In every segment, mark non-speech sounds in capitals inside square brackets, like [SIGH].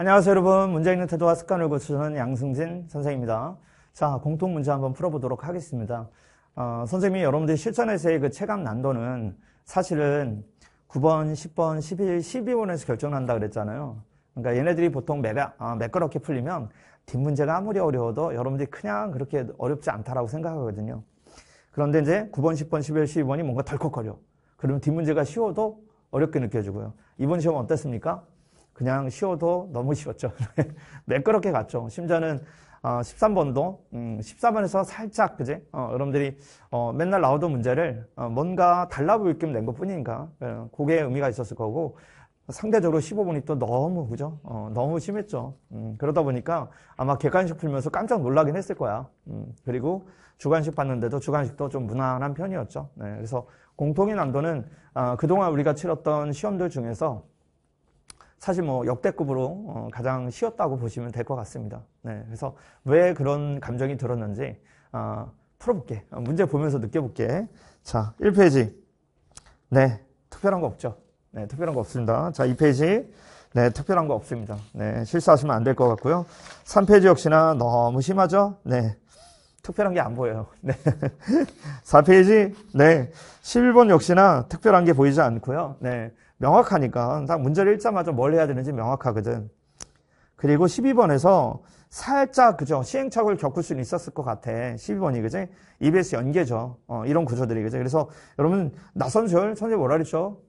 안녕하세요 여러분 문제 읽는 태도와 습관을 고치는 양승진 선생입니다 자 공통 문제 한번 풀어보도록 하겠습니다 어, 선생님이 여러분들이 실전에서의 그 체감 난도는 사실은 9번, 10번, 11, 12번에서 결정난다 그랬잖아요 그러니까 얘네들이 보통 매, 아, 어, 매끄럽게 풀리면 뒷문제가 아무리 어려워도 여러분들이 그냥 그렇게 어렵지 않다라고 생각하거든요 그런데 이제 9번, 10번, 11, 12번이 뭔가 덜컥거려 그러면 뒷문제가 쉬워도 어렵게 느껴지고요 이번 시험 어땠습니까? 그냥 쉬어도 너무 쉬웠죠. [LAUGHS] 매끄럽게 갔죠. 심지어는 어, 13번도 음, 14번에서 살짝 그제 어, 여러분들이 어, 맨날 나오던 문제를 어, 뭔가 달라 보이게 낸 것뿐인가 예, 그게 의미가 있었을 거고 상대적으로 15번이 또 너무 그죠 어, 너무 심했죠 음, 그러다 보니까 아마 객관식 풀면서 깜짝 놀라긴 했을 거야 음, 그리고 주관식 봤는데도 주관식도 좀 무난한 편이었죠 네, 그래서 공통의 난도는 아, 그동안 우리가 치렀던 시험들 중에서 사실 뭐 역대급으로 어, 가장 쉬웠다고 보시면 될 것 같습니다. 네, 그래서 왜 그런 감정이 들었는지 어, 풀어볼게. 어, 문제 보면서 느껴볼게. 자, 1페이지. 네, 특별한 거 없죠. 네, 특별한 거 없습니다. 자, 2페이지. 네, 특별한 거 없습니다. 네, 실수하시면 안 될 것 같고요. 3페이지 역시나 너무 심하죠? 네. 특별한 게 안 보여요. [LAUGHS] 네. 4페이지. 네. 11번 역시나 특별한 게 보이지 않고요. 네. 명확하니까 딱 문제를 읽자마자 뭘 해야 되는지 명확하거든. 그리고 12번에서 살짝 그죠 시행착오를 겪을 수는 있었을 것 같아 12번이 그지 EBS 연계죠 어, 이런 구조들이 그죠 그래서 여러분 낯선 술 선생님 뭐라 그랬죠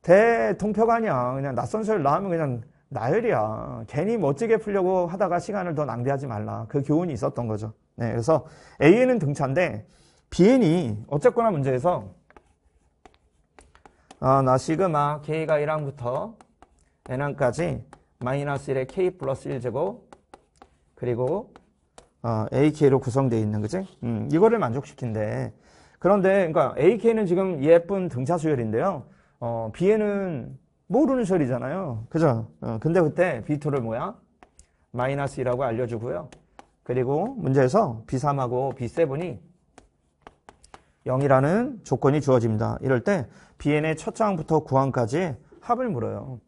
대통표가 아니야 그냥 낯선 술 나오면 그냥 나열이야 괜히 멋지게 풀려고 하다가 시간을 더 낭비하지 말라 그 교훈이 있었던 거죠 네 그래서 A는 등차인데 Bn이 어쨌거나 문제에서 어, 나 시그마 k가 1항부터 n항까지 마이너스 1의 k 플러스 1제곱 그리고 어, ak로 구성되어 있는 거지? 음, 이거를 만족시킨대. 그런데 그러니까 ak는 지금 예쁜 등차 수열인데요. 어, b는 모르는 수열이잖아요. 그죠? 어, 근데 그때 b2를 뭐야? 마이너스 2라고 알려주고요. 그리고 문제에서 b3하고 b7이 0이라는 조건이 주어집니다. 이럴 때 bn의 첫 장부터 구항까지 합을 물어요.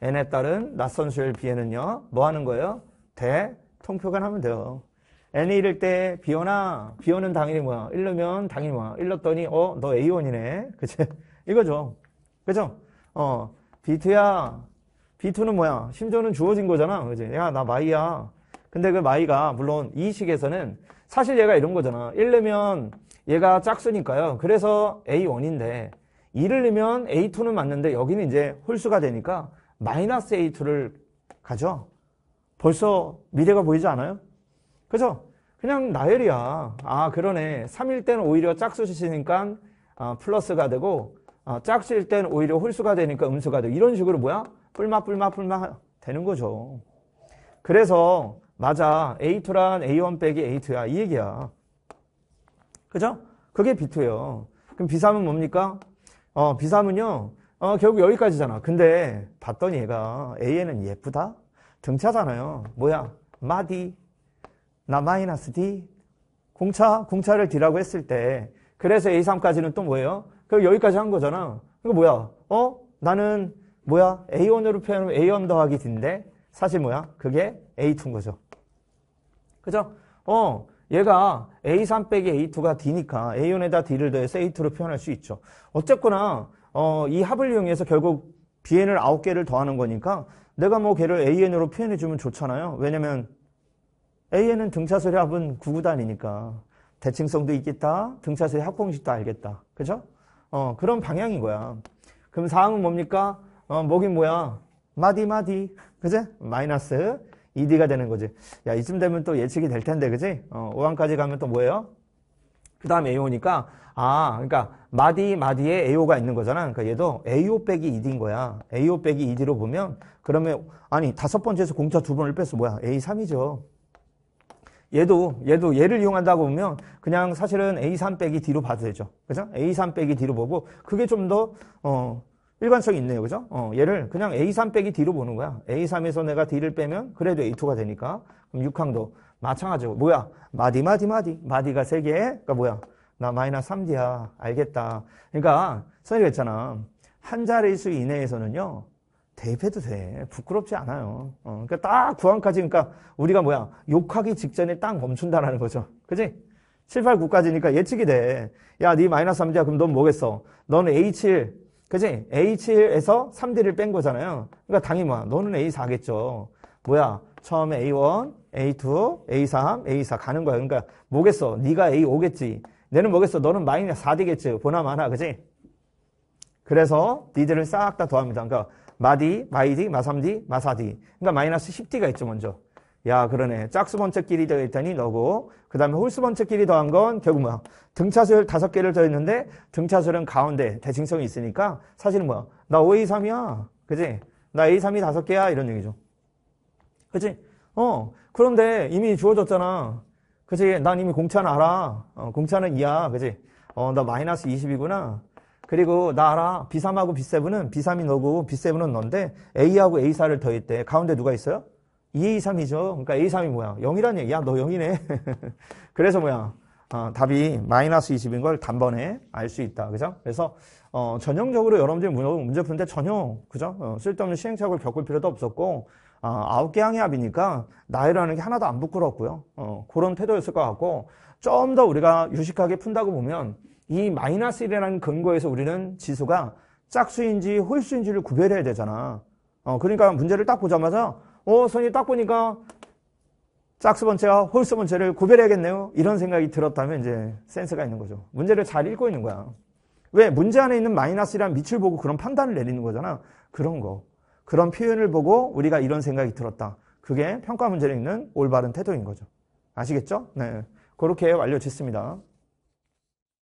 n에 따른 낯선 수열 bn은요. 뭐 하는 거예요? 대 통표관하면 돼요. n이 이럴 때비어나비오는 당연히 뭐야? 1르면 당연히 뭐야? 1렀더니 어? 너 a1이네. [LAUGHS] 그치? 이거죠. 그죠? 어 b2야. b2는 뭐야? 심지어는 주어진 거잖아. 그지? 야나 마이야. 근데 그 마이가 물론 이 식에서는 사실 얘가 이런 거잖아. 1르면 얘가 짝수니까요. 그래서 A1인데 2를 넣으면 A2는 맞는데 여기는 이제 홀수가 되니까 마이너스 A2를 가죠. 벌써 미래가 보이지 않아요? 그죠? 그냥 나열이야. 아 그러네. 3일 때는 오히려 짝수시니까 어, 아, 플러스가 되고 어, 짝수일 때는 오히려 홀수가 되니까 음수가 되고 이런 식으로 뭐야? 뿔마 뿔마 뿔마 되는 거죠. 그래서 맞아 A2란 A1 빼기 A2야 이 얘기야. 그죠? 그게 비2예요 그럼 비삼은 뭡니까? 어, B3은요. 어, 결국 여기까지잖아. 근데 봤더니 얘가 A에는 예쁘다? 등차잖아요. 뭐야? 마디. 나 마이너스 D. 공차, 공차를 D라고 했을 때 그래서 A3까지는 또 뭐예요? 그럼 여기까지 한 거잖아. 이거 뭐야? 어? 나는 뭐야? A1으로 표현하면 A1 더하기 D인데 사실 뭐야? 그게 A2인 거죠. 그죠? 어, 얘가 A3 빼기 A2가 D니까 A1에다 D를 더해서 A2로 표현할 수 있죠. 어쨌거나 어, 이 합을 이용해서 결국 BN을 9개를 더하는 거니까 내가 뭐 걔를 AN으로 표현해주면 좋잖아요. 왜냐면 AN은 등차수리 합은 9 9단이니까 대칭성도 있겠다. 등차수리 합공식도 알겠다. 그죠? 어, 그런 방향인 거야. 그럼 4항은 뭡니까? 어, 뭐긴 뭐야? 마디마디. 그제? 마이너스 e d 가 되는 거지. 야, 이쯤 되면 또 예측이 될 텐데, 그지? 어, 5항까지 가면 또 뭐예요? 그 다음 AO니까, 아, 그러니까, 마디, 마디에 AO가 있는 거잖아. 그니까 얘도 AO 빼기 2D인 거야. AO 빼기 2D로 보면, 그러면, 아니, 다섯 번째에서 공차 두 번을 뺐어. 뭐야? A3이죠. 얘도, 얘도 얘를 이용한다고 보면, 그냥 사실은 A3 빼기 D로 봐도 되죠. 그죠? A3 빼기 D로 보고, 그게 좀 더, 어, 일관성이 있네요. 그죠? 어, 얘를 그냥 A3 빼기 D로 보는 거야. A3에서 내가 D를 빼면 그래도 A2가 되니까. 그럼 6항도 마찬가지고. 뭐야? 마디, 마디, 마디. 마디가 3개. 그러니까 뭐야? 나 마이너스 3D야. 알겠다. 그러니까 선생님 했잖아. 한 자릿수 이내에서는요. 대입해도 돼. 부끄럽지 않아요. 어, 그러니까 딱 9항까지 그러니까 우리가 뭐야? 욕하기 직전에 딱 멈춘다라는 거죠. 그지? 7, 8, 9까지니까 예측이 돼. 야, 네 마이너스 3D야. 그럼 넌 뭐겠어? 넌 A7, 그지? A7에서 3D를 뺀 거잖아요. 그러니까 당이 뭐야? 너는 A4겠죠. 뭐야? 처음에 A1, A2, A3, A4 가는 거야. 그러니까 뭐겠어? 네가 A5겠지. 내는 뭐겠어? 너는 마이너스 4D겠지. 보나마나. 그지? 그래서 니들을 싹 다 더합니다. 그러니까 마디, 마이디, 마삼디, 마사디. 그러니까 마이너스 10D가 있죠, 먼저. 야 그러네 짝수번째끼리 되어 있더니 너고 그 다음에 홀수번째끼리 더한 건 결국 뭐야 등차수열 다섯 개를 더 있는데 등차수열은 가운데 대칭성이 있으니까 사실은 뭐야 나 5A3이야 그지 나 A3이 다섯 개야 이런 얘기죠 그지 어 그런데 이미 주어졌잖아 그지 난 이미 공차는 알아 어, 공차는 2야 그지 어나 마이너스 20이구나 그리고 나 알아 B3하고 B7은 B3이 너고 B7은 넌데 A하고 A4를 더했대 가운데 누가 있어요? 2A 3이죠. 그러니까 A 3이 뭐야? 0이란 얘기야. 너 0이네. [LAUGHS] 그래서 뭐야? 어, 답이 마이너스 20인 걸 단번에 알 수 있다. 그죠? 그래서 어, 전형적으로 여러분들이 문제 푸는데 전혀 그죠? 어, 쓸데없는 시행착오를 겪을 필요도 없었고 아, 아홉 개항의합이니까 나이라는 게 하나도 안 부끄럽고요. 어, 그런 태도였을 것 같고 좀 더 우리가 유식하게 푼다고 보면 이 마이너스 1이라는 근거에서 우리는 지수가 짝수인지 홀수인지를 구별해야 되잖아. 어, 그러니까 문제를 딱 보자마자 어, 선생님 딱 보니까 짝수 번째와 홀수 번째를 구별해야겠네요. 이런 생각이 들었다면 이제 센스가 있는 거죠. 문제를 잘 읽고 있는 거야. 왜? 문제 안에 있는 마이너스란 밑을 보고 그런 판단을 내리는 거잖아. 그런 거. 그런 표현을 보고 우리가 이런 생각이 들었다. 그게 평가 문제를 읽는 올바른 태도인 거죠. 아시겠죠? 네. 그렇게 완료 짓습니다.